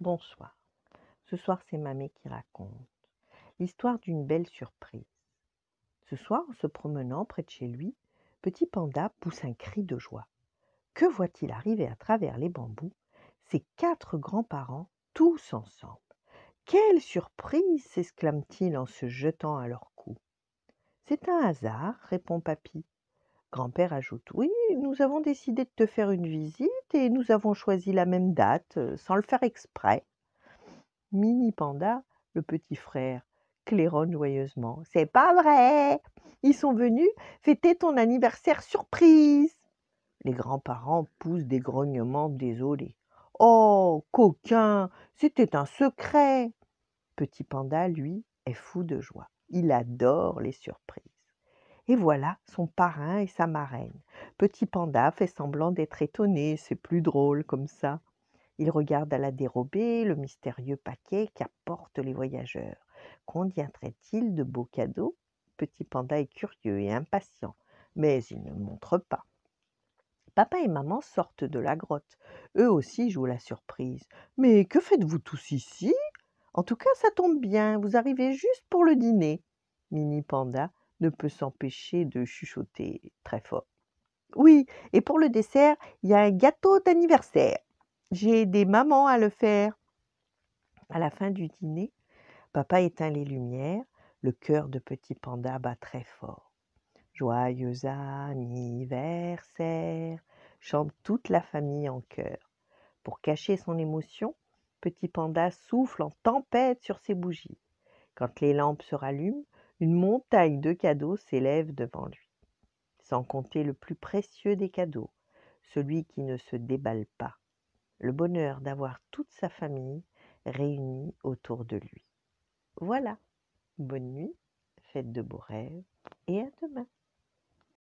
Bonsoir. Ce soir, c'est Mamé qui raconte l'histoire d'une belle surprise. Ce soir, en se promenant près de chez lui, Petit Panda pousse un cri de joie. Que voit-il arriver à travers les bambous Ses quatre grands-parents, tous ensemble. Quelle surprise s'exclame-t-il en se jetant à leur cou. C'est un hasard, répond Papy. Grand-père ajoute Oui, nous avons décidé de te faire une visite et nous avons choisi la même date, euh, sans le faire exprès. Mini Panda, le petit frère, claironne joyeusement C'est pas vrai Ils sont venus fêter ton anniversaire surprise Les grands-parents poussent des grognements désolés. Oh, coquin C'était un secret Petit Panda, lui, est fou de joie. Il adore les surprises. Et voilà son parrain et sa marraine. Petit Panda fait semblant d'être étonné, c'est plus drôle comme ça. Il regarde à la dérobée le mystérieux paquet qu'apportent les voyageurs. Contiendrait-il de beaux cadeaux Petit Panda est curieux et impatient, mais il ne montre pas. Papa et maman sortent de la grotte. Eux aussi jouent la surprise. Mais que faites-vous tous ici En tout cas, ça tombe bien, vous arrivez juste pour le dîner. Mini Panda ne peut s'empêcher de chuchoter très fort. Oui, et pour le dessert, il y a un gâteau d'anniversaire. J'ai des maman à le faire. À la fin du dîner, papa éteint les lumières, le cœur de petit panda bat très fort. Joyeux anniversaire, chante toute la famille en chœur. Pour cacher son émotion, petit panda souffle en tempête sur ses bougies. Quand les lampes se rallument, une montagne de cadeaux s'élève devant lui, sans compter le plus précieux des cadeaux, celui qui ne se déballe pas, le bonheur d'avoir toute sa famille réunie autour de lui. Voilà, bonne nuit, faites de beaux rêves et à demain.